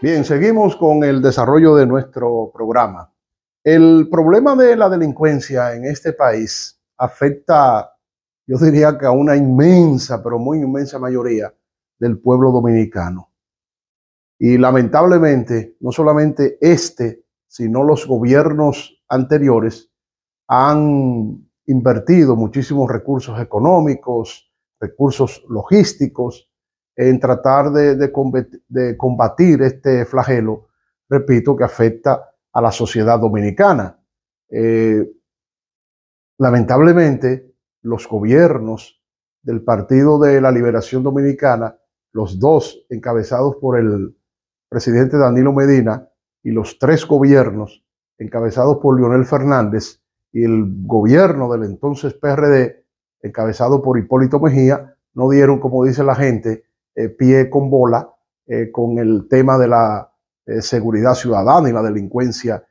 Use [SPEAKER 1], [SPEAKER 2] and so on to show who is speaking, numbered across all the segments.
[SPEAKER 1] Bien, seguimos con el desarrollo de nuestro programa. El problema de la delincuencia en este país afecta, yo diría que a una inmensa, pero muy inmensa mayoría del pueblo dominicano. Y lamentablemente, no solamente este, sino los gobiernos anteriores han invertido muchísimos recursos económicos, recursos logísticos, en tratar de, de, combatir, este flagelo, repito, que afecta a la sociedad dominicana. Eh, lamentablemente, los gobiernos del Partido de la Liberación Dominicana, los dos encabezados por el presidente Danilo Medina y los tres gobiernos encabezados por Leonel Fernández y el gobierno del entonces PRD encabezado por Hipólito Mejía, no dieron, como dice la gente, eh, pie con bola eh, con el tema de la eh, seguridad ciudadana y la delincuencia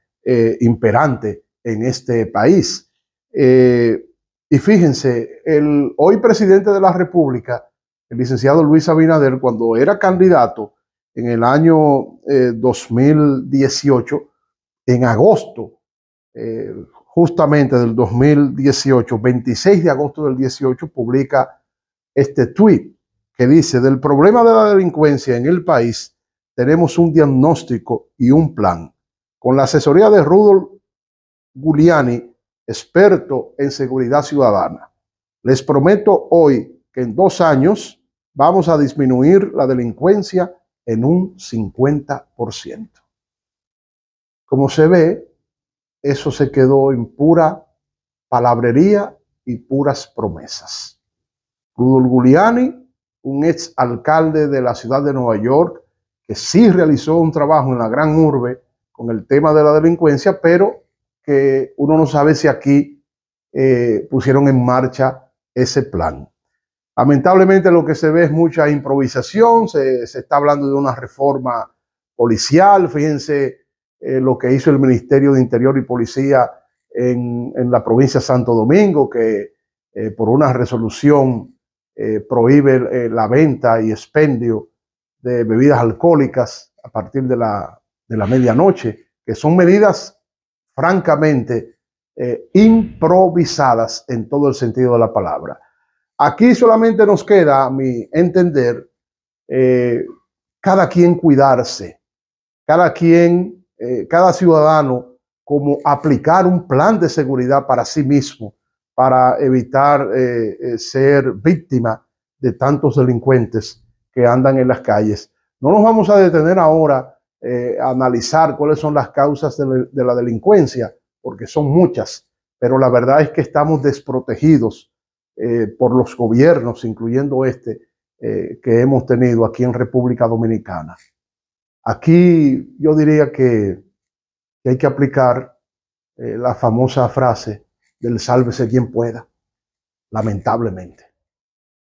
[SPEAKER 1] imperante en este país. y fíjense, el hoy presidente de la República, el licenciado Luis Abinader, cuando era candidato en el año 2018, en agosto, justamente del 2018, 26 de agosto del 18, publica este tweet que dice, del problema de la delincuencia en el país, tenemos un diagnóstico y un plan. Con la asesoría de Rudolf Giuliani, experto en seguridad ciudadana. Les prometo hoy que en dos años vamos a disminuir la delincuencia en un 50%. Como se ve, eso se quedó en pura palabrería y puras promesas. Rudolf Giuliani un ex alcalde de la ciudad de Nueva York, que sí realizó un trabajo en la gran urbe con el tema de la delincuencia, pero que uno no sabe si aquí eh, pusieron en marcha ese plan. Lamentablemente lo que se ve es mucha improvisación, se, está hablando de una reforma policial, fíjense eh, lo que hizo el Ministerio de Interior y Policía en, la provincia de Santo Domingo, que eh, por una resolución eh, prohíbe eh, la venta y expendio de bebidas alcohólicas a partir de la, de la medianoche, que son medidas francamente eh, improvisadas en todo el sentido de la palabra. Aquí solamente nos queda, a mi entender, cada quien cuidarse, cada quien, cada ciudadano, como aplicar un plan de seguridad para sí mismo para evitar eh, eh, ser víctima de tantos delincuentes que andan en las calles. No nos vamos a detener ahora eh, a analizar cuáles son las causas de, la delincuencia, porque son muchas, pero la verdad es que estamos desprotegidos por los gobiernos, incluyendo este que hemos tenido aquí en República Dominicana. Aquí yo diría que hay que aplicar la famosa frase, del sálvese quien pueda, lamentablemente.